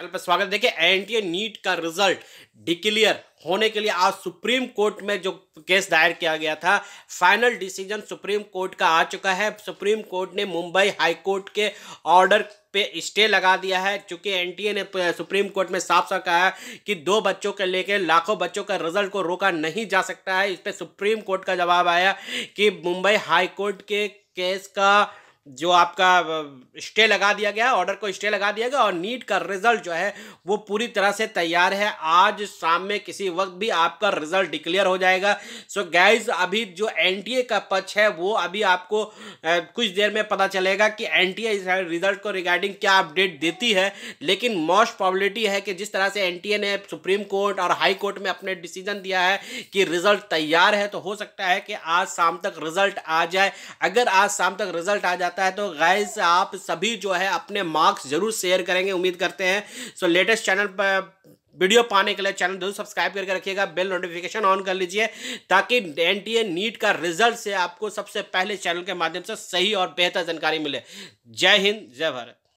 channel पर स्वागत देखिए एनटीए नीट का रिजल्ट डिक्लियर होने के लिए आज सुप्रीम कोर्ट में जो केस दायर किया गया था फाइनल डिसीजन सुप्रीम कोर्ट का आ चुका है सुप्रीम कोर्ट ने मुंबई हाई कोर्ट के ऑर्डर पे स्टे लगा दिया है चूंकि एनटीए ने सुप्रीम कोर्ट में साफ साफ कहा है कि दो बच्चों के लेकर लाखों बच्चों का रिजल्ट को रोका नहीं जा सकता है इस पर सुप्रीम कोर्ट का जवाब आया कि मुंबई हाई कोर्ट के केस का जो आपका स्टे लगा दिया गया ऑर्डर को स्टे लगा दिया गया और नीट का रिजल्ट जो है वो पूरी तरह से तैयार है आज शाम में किसी वक्त भी आपका रिजल्ट डिक्लेयर हो जाएगा सो गाइस अभी जो एनटीए का पक्ष है वो अभी आपको कुछ देर में पता चलेगा कि एनटीए इस रिजल्ट को रिगार्डिंग क्या अपडेट देती है लेकिन मोस्ट प्रॉबिलिटी है कि जिस तरह से एन ने सुप्रीम कोर्ट और हाई कोर्ट में अपने डिसीजन दिया है कि रिजल्ट तैयार है तो हो सकता है कि आज शाम तक रिजल्ट आ जाए अगर आज शाम तक रिजल्ट आ जाए जाता है तो गाइज आप सभी जो है अपने मार्क्स जरूर शेयर करेंगे उम्मीद करते हैं सो लेटेस्ट चैनल पर वीडियो पाने के लिए चैनल जरूर सब्सक्राइब करके रखिएगा बेल नोटिफिकेशन ऑन कर लीजिए ताकि एनटीए नीट का रिजल्ट से आपको सबसे पहले चैनल के माध्यम से सही और बेहतर जानकारी मिले जय हिंद जय भारत